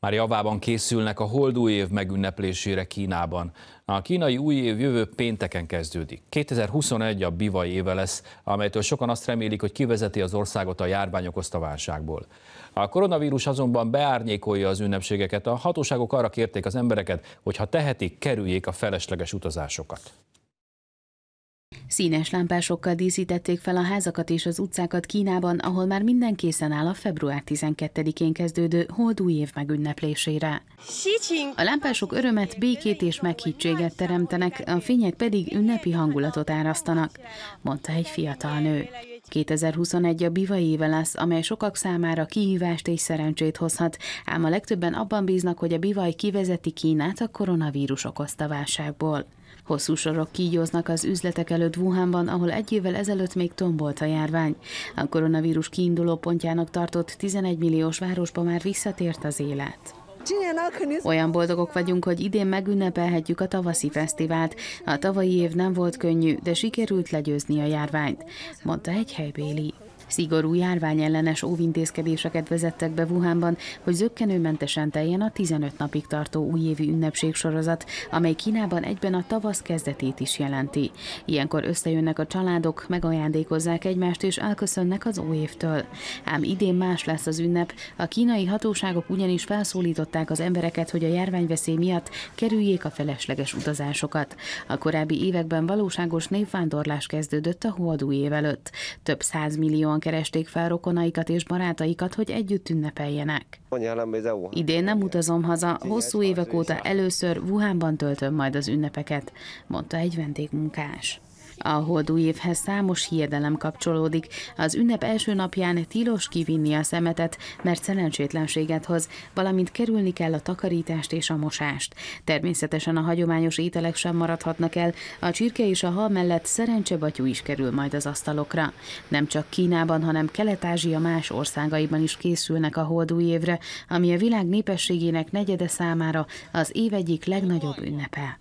Már javában készülnek a hold új év megünneplésére Kínában. A kínai új év jövő pénteken kezdődik. 2021 a bivaj éve lesz, amelytől sokan azt remélik, hogy kivezeti az országot a járvány okozta válságból. A koronavírus azonban beárnyékolja az ünnepségeket, a hatóságok arra kérték az embereket, hogy ha tehetik, kerüljék a felesleges utazásokat. Színes lámpásokkal díszítették fel a házakat és az utcákat Kínában, ahol már minden készen áll a február 12-én kezdődő hold új év megünneplésére. A lámpások örömet, békét és meghittséget teremtenek, a fények pedig ünnepi hangulatot árasztanak, mondta egy fiatal nő. 2021 a Biva éve lesz, amely sokak számára kihívást és szerencsét hozhat, ám a legtöbben abban bíznak, hogy a Bivaj kivezeti Kínát a koronavírus okozta válságból. Hosszú sorok kígyóznak az üzletek előtt Wuhanban, ahol egy évvel ezelőtt még tombolt a járvány. A koronavírus kiinduló pontjának tartott 11 milliós városba már visszatért az élet. Olyan boldogok vagyunk, hogy idén megünnepelhetjük a tavaszi fesztivált. A tavalyi év nem volt könnyű, de sikerült legyőzni a járványt, mondta egy helybéli. Szigorú járványellenes óvintézkedéseket vezettek be Wuhanban, hogy zöggenőmentesen teljen a 15 napig tartó újévi ünnepség sorozat, amely Kínában egyben a tavasz kezdetét is jelenti. Ilyenkor összejönnek a családok, megajándékozzák egymást és elköszönnek az óévtől. Ám idén más lesz az ünnep, a kínai hatóságok ugyanis felszólították az embereket, hogy a járványveszély miatt kerüljék a felesleges utazásokat. A korábbi években valóságos névvándorlás kezdődött a holdú év előtt. Több százmillióan Sokan keresték fel rokonaikat és barátaikat, hogy együtt ünnepeljenek. Idén nem utazom haza, hosszú évek óta először Wuhanban töltöm majd az ünnepeket, mondta egy vendégmunkás. A holdú évhez számos hiedelem kapcsolódik. Az ünnep első napján tilos kivinni a szemetet, mert szerencsétlenséget hoz, valamint kerülni kell a takarítást és a mosást. Természetesen a hagyományos ételek sem maradhatnak el, a csirke és a hal mellett szerencsebatyú is kerül majd az asztalokra. Nem csak Kínában, hanem Kelet-Ázsia más országaiban is készülnek a holdú évre, ami a világ népességének negyede számára az év egyik legnagyobb ünnepe.